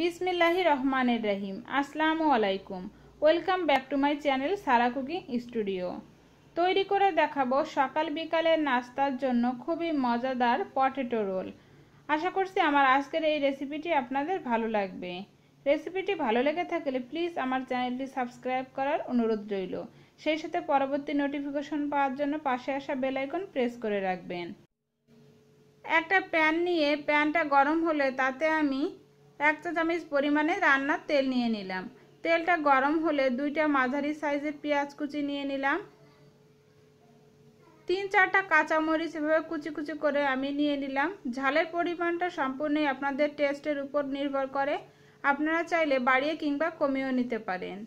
বিসমিল্লাহি রহমানের রহিম আসসালামু আলাইকুম welcome back to my channel Sara cooking studio তৈরি করে দেখাবো সকাল বিকালের নাস্তার জন্য খুবই মজাদার পটেটো রোল আশা করছি আমার আজকের এই রেসিপিটি আপনাদের ভালো লাগবে রেসিপিটি ভালো লেগে থাকলে প্লিজ আমার চ্যানেলটি সাবস্ক্রাইব করার অনুরোধ রইল সেই সাথে পরবর্তী নোটিফিকেশন পাওয়ার জন্য পাশে আসা বেলাইকন প্রেস করে রাখবেন একটা প্যান নিয়ে প্যানটা গরম হলে তাতে আমি এক চা চামচ পরিমাণে রান্নার তেল নিয়ে নিলাম তেলটা গরম হলে দুইটা মাঝারি সাইজের পেঁয়াজ কুচি নিয়ে নিলাম তিন চারটা কাঁচামরিচ এভাবে কুচি কুচি করে আমি নিয়ে নিলাম ঝালের পরিমাণটা সম্পূর্ণই আপনাদের টেস্টের উপর নির্ভর করে আপনারা চাইলে বাড়িয়ে কিংবা কমিয়েও নিতে পারেন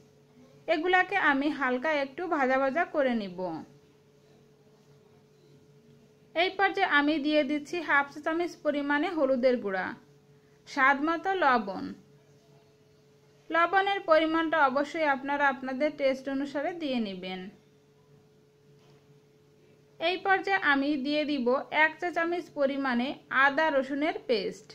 এগুলাকে আমি হালকা একটু ভাজা ভাজা করে নিব এই পর্যায়ে আমি দিয়ে দিচ্ছি হাফ চামচ পরিমাণে হলুদের গুঁড়া স্বাদমতো লবণ লবণের পরিমাণটা অবশ্যই আপনারা আপনাদের টেস্ট অনুসারে দিয়ে নেবেন এই পর্যায়ে আমি দিয়ে দিব এক চা চামচ পরিমাণে আদা রসুনের পেস্ট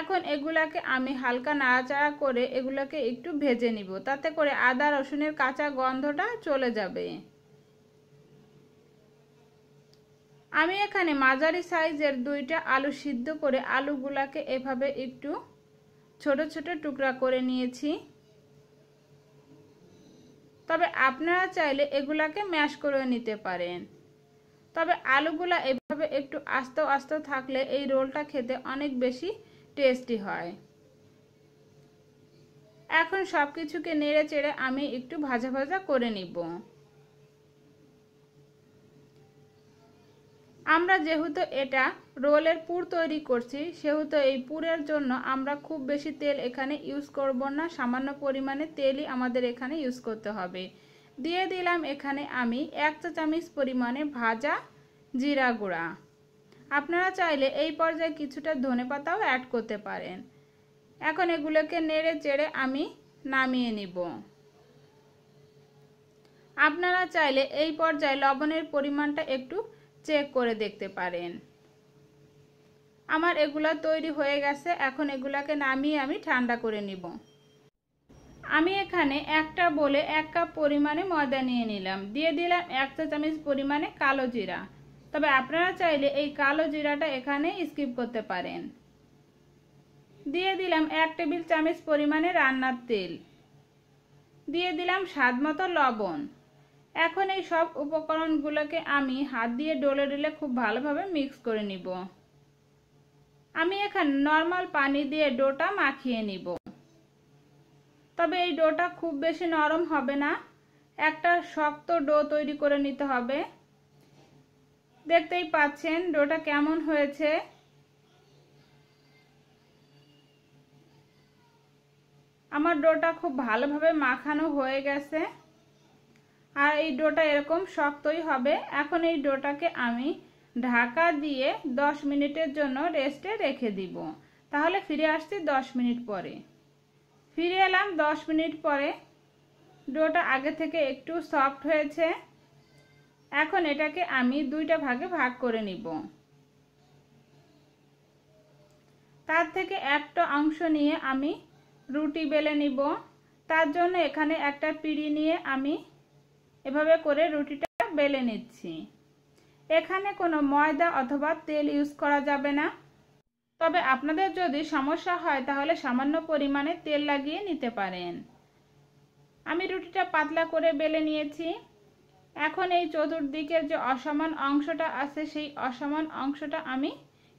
এখন এগুলাকে আমি হালকা নাড়াচাড়া করে এগুলাকে একটু ভেজে নিব তাতে করে আদা রসুনের কাঁচা গন্ধটা চলে যাবে আমি এখানে মাঝারি সাইজের দুইটা আলু সিদ্ধ করে আলুগুলাকে এভাবে একটু ছোট ছোট টুকরা করে নিয়েছি তবে আপনারা চাইলে এগুলাকে ম্যাশ করে নিতে পারেন তবে আলুগুলা এভাবে একটু আস্ত আস্ত থাকলে এই রোলটা খেতে অনেক বেশি টেস্টি হয় এখন সব কিছুকে নেড়ে চেড়ে আমি একটু ভাজা ভাজা করে নিব আমরা যেহেতু এটা রোলের পুর তৈরি করছি সেহেতু এই পুরের জন্য আমরা খুব বেশি তেল এখানে ইউজ করব না সামান্য পরিমাণে তেলই আমাদের এখানে ইউজ করতে হবে দিয়ে দিলাম এখানে আমি এক চা চামিচ পরিমাণে ভাজা জিরা গুঁড়া আপনারা চাইলে এই পর্যায়ে কিছুটা ধনে পাতাও অ্যাড করতে পারেন এখন এগুলোকে নেড়ে চেড়ে আমি নামিয়ে নিব আপনারা চাইলে এই পর্যায়ে লবণের পরিমাণটা একটু চেক করে দেখতে পারেন আমার এগুলা তৈরি হয়ে গেছে এখন এগুলাকে নামিয়ে আমি ঠান্ডা করে নিব আমি এখানে একটা বলে এক কাপ পরিমাণে ময়দা নিয়ে নিলাম দিয়ে দিলাম এক চা চামচ পরিমাণে কালো জিরা তবে আপনারা চাইলে এই কালো জিরাটা এখানে স্কিপ করতে পারেন দিয়ে দিলাম এক টেবিল চামচ পরিমাণে রান্নার তেল দিয়ে দিলাম স্বাদ মতো লবণ এখন এই সব উপকরণগুলোকে আমি হাত দিয়ে ডলে ডলে খুব ভালোভাবে মিক্স করে নিব আমি এখানে নর্মাল পানি দিয়ে ডোটা মাখিয়ে নিব তবে এই ডোটা খুব বেশি নরম হবে না একটা শক্ত ডো তৈরি করে নিতে হবে দেখতেই পাচ্ছেন ডোটা কেমন হয়েছে আমার ডোটা খুব ভালোভাবে মাখানো হয়ে গেছে এই ডোটা এরকম শক্তই হবে এখন এই ডোটাকে আমি ঢাকা দিয়ে 10 মিনিটের জন্য রেস্টে রেখে দিব তাহলে ফিরে আসছি 10 মিনিট পরে ফিরে এলাম 10 মিনিট পরে ডোটা আগে থেকে একটু সফট হয়েছে এখন এটাকে আমি দুইটা ভাগে ভাগ করে নিব তার থেকে একটা অংশ নিয়ে আমি রুটি বেলে নিব তার জন্য এখানে একটা পিড়ি নিয়ে আমি এভাবে করে রুটিটা বেলে নিচ্ছি এখানে কোনো ময়দা অথবা তেল ইউজ করা যাবে না তবে আপনাদের যদি সমস্যা হয় তাহলে সামান্য পরিমাণে তেল লাগিয়ে নিতে পারেন আমি রুটিটা পাতলা করে বেলে নিয়েছি এখন এই চতুর্দিকের যে অসমান অংশটা আছে সেই অসমান অংশটা আমি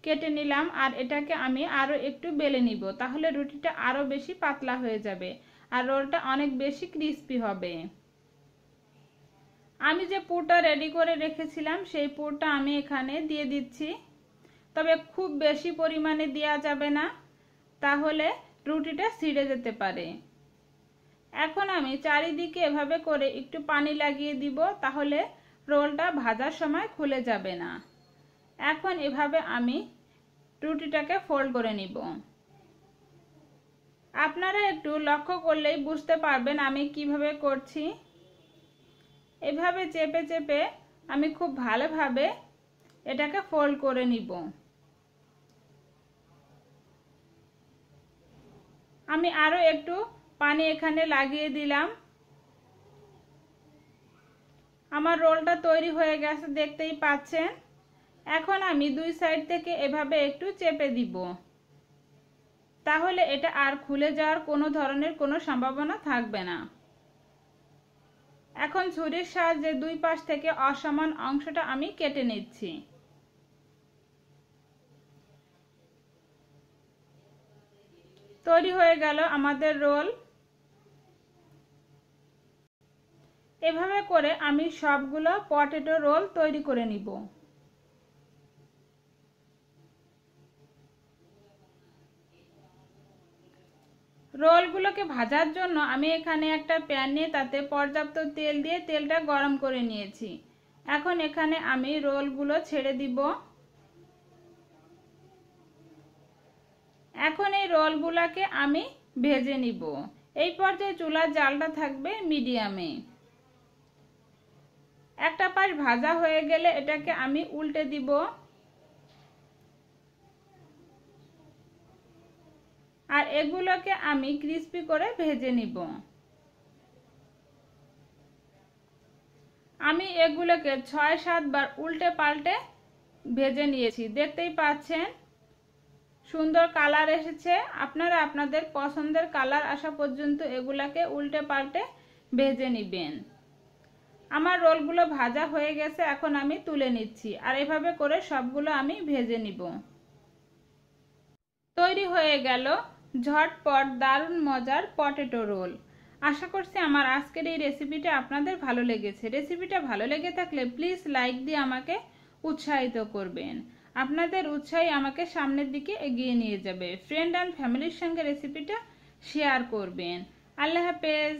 কেটে নিলাম আর এটাকে আমি আরও একটু বেলে নিব তাহলে রুটিটা আরও বেশি পাতলা হয়ে যাবে আর রোলটা অনেক বেশি ক্রিস্পি হবে আমি যে পুরটা রেডি করে রেখেছিলাম সেই পুরটা আমি এখানে দিয়ে দিচ্ছি তবে খুব বেশি পরিমাণে দেওয়া যাবে না তাহলে রুটিটা ছিঁড়ে যেতে পারে এখন আমি চারিদিকে এভাবে করে একটু পানি লাগিয়ে দিব তাহলে রোলটা ভাজার সময় খুলে যাবে না এখন এভাবে আমি রুটিটাকে ফোল্ড করে নিব আপনারা একটু লক্ষ্য করলেই বুঝতে পারবেন আমি কিভাবে করছি এভাবে চেপে চেপে আমি খুব ভালোভাবে এটাকে ফোল্ড করে নিব আমি আরও একটু পানি এখানে লাগিয়ে দিলাম আমার রোলটা তৈরি হয়ে গেছে দেখতেই পাচ্ছেন এখন আমি দুই সাইড থেকে এভাবে একটু চেপে দিব তাহলে এটা আর খুলে যাওয়ার কোনো ধরনের কোনো সম্ভাবনা থাকবে না এখন ছুরির সাহায্যে দুই পাশ থেকে অসমান অংশটা আমি কেটে নিচ্ছি তৈরি হয়ে গেল আমাদের রোল এভাবে করে আমি সবগুলো পটেটো রোল তৈরি করে নিব রোলগুলোকে ভাজার জন্য আমি এখানে একটা প্যানে তাতে পর্যাপ্ত তেল দিয়ে তেলটা গরম করে নিয়েছি এখন এখানে আমি রোলগুলো ছেড়ে দিব এখন এই রোলগুলোকে আমি ভেজে নিব এই পর্যায়ে চুলার জালটা থাকবে মিডিয়ামে একটা পাশ ভাজা হয়ে গেলে এটাকে আমি উল্টে দিব আর এগুলোকে আমি ক্রিস্পি করে ভেজে নিব আমি এগুলোকে ছয় সাতবার উল্টে পাল্টে ভেজে নিয়েছি দেখতেই পাচ্ছেন সুন্দর কালার এসেছে আপনারা আপনাদের পছন্দের কালার আসা পর্যন্ত এগুলাকে উল্টে পাল্টে ভেজে নিবেন আমার রোলগুলো ভাজা হয়ে গেছে এখন আমি তুলে নিচ্ছি আর এভাবে করে সবগুলো আমি ভেজে নিব তৈরি হয়ে গেল ঝটপট দারুণ মজার পটেটো রোল আশা করছি আমার আজকের এই রেসিপিটা আপনাদের ভালো লেগেছে রেসিপিটা ভালো লেগে থাকলে প্লিজ লাইক দিয়ে আমাকে উৎসাহিত করবেন আপনাদের উৎসাহী আমাকে সামনের দিকে এগিয়ে নিয়ে যাবে ফ্রেন্ড অ্যান্ড ফ্যামিলির সঙ্গে রেসিপিটা শেয়ার করবেন আল্লাহ হাফেজ